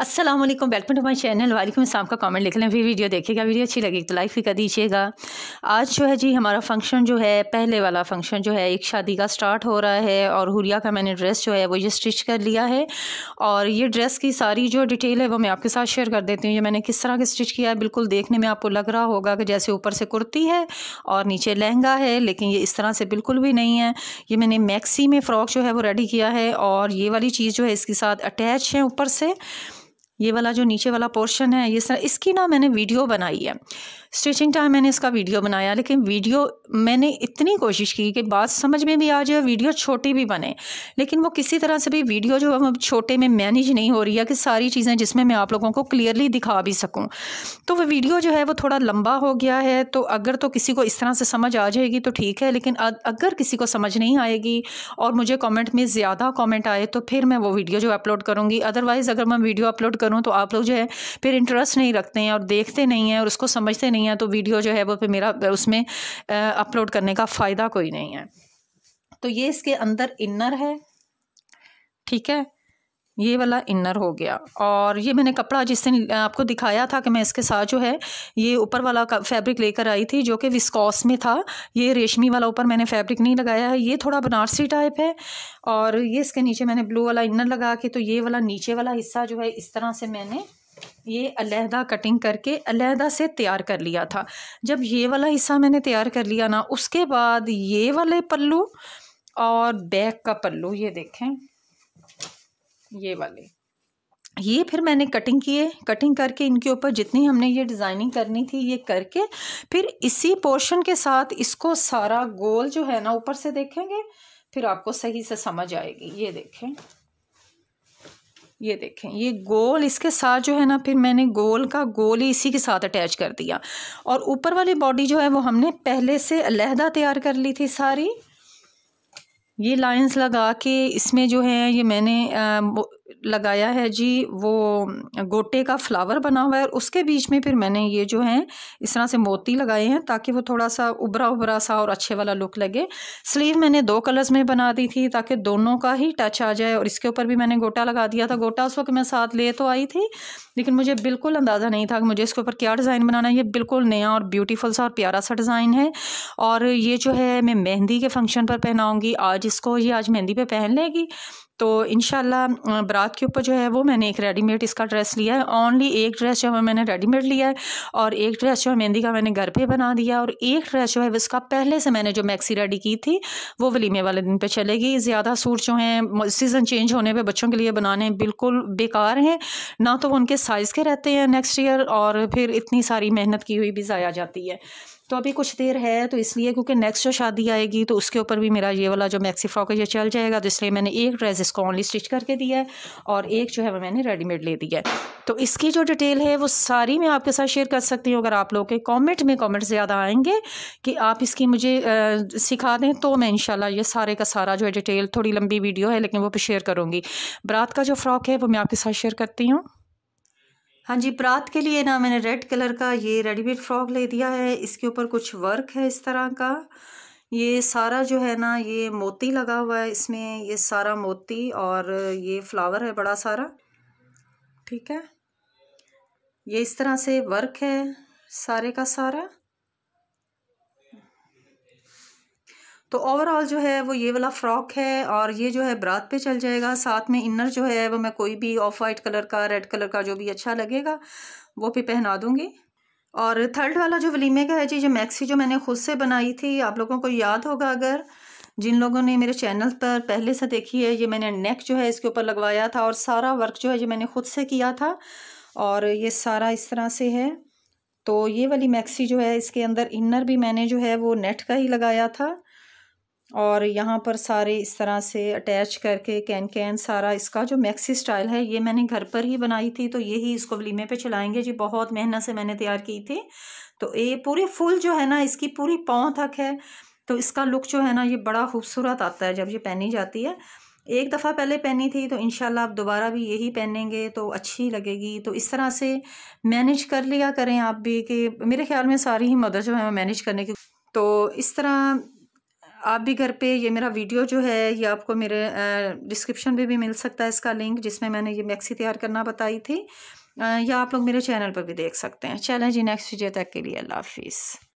Aslam welcome to my channel वालेकुम इस्लाम का कमेंट लिख लें फिर वीडियो देखिएगा वीडियो अच्छी लगेगी तो लाइक भी कर दीजिएगा आज जो है जी हमारा फंक्शन जो है पहले वाला फंक्शन जो है एक शादी का स्टार्ट हो रहा है और हुरिया का मैंने ड्रेस जो है वो ये स्टिच कर लिया है और ये ड्रेस की सारी जो डिटेल है वो मैं आपके साथ शेयर कर देती हूँ ये मैंने किस तरह का स्टिच किया है बिल्कुल देखने में आपको लग रहा होगा कि जैसे ऊपर से कुर्ती है और नीचे लहंगा है लेकिन ये इस तरह से बिल्कुल भी नहीं है ये मैंने मैक्सी में फ़्रॉक जो है वो रेडी किया है और ये वाली चीज़ जो है इसके साथ अटैच है ऊपर से ये वाला जो नीचे वाला पोर्शन है ये सर इसकी ना मैंने वीडियो बनाई है स्टिचिंग टाइम मैंने इसका वीडियो बनाया लेकिन वीडियो मैंने इतनी कोशिश की कि बात समझ में भी आ जाए वीडियो छोटी भी बने लेकिन वो किसी तरह से भी वीडियो जो है छोटे में मैनेज नहीं हो रही है कि सारी चीज़ें जिसमें मैं आप लोगों को क्लियरली दिखा भी सकूँ तो वह वीडियो जो है वो थोड़ा लंबा हो गया है तो अगर तो किसी को इस तरह से समझ आ जाएगी तो ठीक है लेकिन अगर किसी को समझ नहीं आएगी और मुझे कॉमेंट में ज़्यादा कॉमेंट आए तो फिर मैं वो वीडियो जो अपलोड करूँगी अदरवाइज़ अगर मैं वीडियो अपलोड करूँ तो आप लोग जो है फिर इंटरेस्ट नहीं रखते हैं और देखते नहीं हैं और उसको समझते नहीं हैं तो वीडियो जो है वो फिर मेरा उसमें अपलोड करने का फ़ायदा कोई नहीं है तो ये इसके अंदर इनर है ठीक है ये वाला इनर हो गया और ये मैंने कपड़ा जिस दिन आपको दिखाया था कि मैं इसके साथ जो है ये ऊपर वाला फैब्रिक लेकर आई थी जो कि विस्कॉस में था ये रेशमी वाला ऊपर मैंने फैब्रिक नहीं लगाया है ये थोड़ा बनारसी टाइप है और ये इसके नीचे मैंने ब्लू वाला इनर लगा के तो ये वाला नीचे वाला हिस्सा जो है इस तरह से मैंने ये अलहदा कटिंग करके अलहदा से तैयार कर लिया था जब ये वाला हिस्सा मैंने तैयार कर लिया ना उसके बाद ये वाले पल्लू और बैक का पल्लू ये देखें ये वाले ये फिर मैंने कटिंग किए कटिंग करके इनके ऊपर जितनी हमने ये डिज़ाइनिंग करनी थी ये करके फिर इसी पोर्शन के साथ इसको सारा गोल जो है ना ऊपर से देखेंगे फिर आपको सही से समझ आएगी ये देखें ये देखें ये गोल इसके साथ जो है ना फिर मैंने गोल का गोल ही इसी के साथ अटैच कर दिया और ऊपर वाली बॉडी जो है वो हमने पहले से अलहदा तैयार कर ली थी सारी ये लाइंस लगा के इसमें जो है ये मैंने लगाया है जी वो गोटे का फ्लावर बना हुआ है और उसके बीच में फिर मैंने ये जो है इस तरह से मोती लगाए हैं ताकि वो थोड़ा सा उभरा उभरा सा और अच्छे वाला लुक लगे स्लीव मैंने दो कलर्स में बना दी थी ताकि दोनों का ही टच आ जाए और इसके ऊपर भी मैंने गोटा लगा दिया था गोटा उस वक्त मैं साथ ले तो आई थी लेकिन मुझे बिल्कुल अंदाज़ा नहीं था कि मुझे इसके ऊपर क्या डिज़ाइन बनाना है ये बिल्कुल नया और ब्यूटीफुल सा और प्यारा सा डिज़ाइन है और ये जो है मैं मेहंदी के फंक्शन पर पहनाऊँगी आज इसको ये आज मेहंदी पर पहन लेगी तो इन बरात के ऊपर जो है वो मैंने एक रेडीमेड इसका ड्रेस लिया है ओनली एक ड्रेस जो है मैंने रेडीमेड लिया है और एक ड्रेस जो है मेहंदी का मैंने घर पे बना दिया और एक ड्रेस जो है उसका पहले से मैंने जो मैक्सी रेडी की थी वो वलीमे वाले दिन पे चलेगी ज़्यादा सूट जो हैं सीज़न चेंज होने पर बच्चों के लिए बनाने बिल्कुल बेकार हैं ना तो वो उनके साइज़ के रहते हैं नेक्स्ट ईयर और फिर इतनी सारी मेहनत की हुई भी ज़ाया जाती है तो अभी कुछ देर है तो इसलिए क्योंकि नेक्स्ट जो शादी आएगी तो उसके ऊपर भी मेरा ये वाला जो मैक्सी फ्रॉक है ये चल जाएगा तो इसलिए मैंने एक ड्रेस इसको ऑनली स्टिच करके दिया है और एक जो है वो मैंने रेडीमेड ले दिया है तो इसकी जो डिटेल है वो सारी मैं आपके साथ शेयर कर सकती हूँ अगर आप लोग के कॉमेंट में कॉमेंट ज़्यादा आएंगे कि आप इसकी मुझे आ, सिखा दें तो मैं इन ये सारे का सारा जो है डिटेल थोड़ी लंबी वीडियो है लेकिन वो शेयर करूँगी बरात का जो फ्रॉक है वो मैं आपके साथ शेयर करती हूँ हाँ जी प्रात के लिए ना मैंने रेड कलर का ये रेडीमेड फ्रॉक ले दिया है इसके ऊपर कुछ वर्क है इस तरह का ये सारा जो है ना ये मोती लगा हुआ है इसमें ये सारा मोती और ये फ्लावर है बड़ा सारा ठीक है ये इस तरह से वर्क है सारे का सारा तो ओवरऑल जो है वो ये वाला फ़्रॉक है और ये जो है ब्रात पे चल जाएगा साथ में इनर जो है वो मैं कोई भी ऑफ वाइट कलर का रेड कलर का जो भी अच्छा लगेगा वो भी पहना दूंगी और थर्ड वाला जो वलीमे का है जी जो मैक्सी जो मैंने खुद से बनाई थी आप लोगों को याद होगा अगर जिन लोगों ने मेरे चैनल पर पहले से देखी है ये मैंने नेक जो है इसके ऊपर लगवाया था और सारा वर्क जो है ये मैंने खुद से किया था और ये सारा इस तरह से है तो ये वाली मैक्सी जो है इसके अंदर इनर भी मैंने जो है वो नेट का ही लगाया था और यहाँ पर सारे इस तरह से अटैच करके कैन कैन सारा इसका जो मैक्सी स्टाइल है ये मैंने घर पर ही बनाई थी तो यही इसको वलीमे पे चलाएंगे जी बहुत मेहनत से मैंने तैयार की थी तो ये पूरे फुल जो है ना इसकी पूरी पाँव तक है तो इसका लुक जो है ना ये बड़ा खूबसूरत आता है जब ये पहनी जाती है एक दफ़ा पहले पहनी थी तो इन आप दोबारा भी यही पहनेंगे तो अच्छी लगेगी तो इस तरह से मैनेज कर लिया करें आप भी कि मेरे ख्याल में सारी ही मदद जो है मैनेज करने की तो इस तरह आप भी घर पे ये मेरा वीडियो जो है ये आपको मेरे डिस्क्रिप्शन में भी मिल सकता है इसका लिंक जिसमें मैंने ये मैक्सी तैयार करना बताई थी या आप लोग मेरे चैनल पर भी देख सकते हैं चलें जी नेक्स्ट वीडियो तक के लिए अल्लाह हाफिज़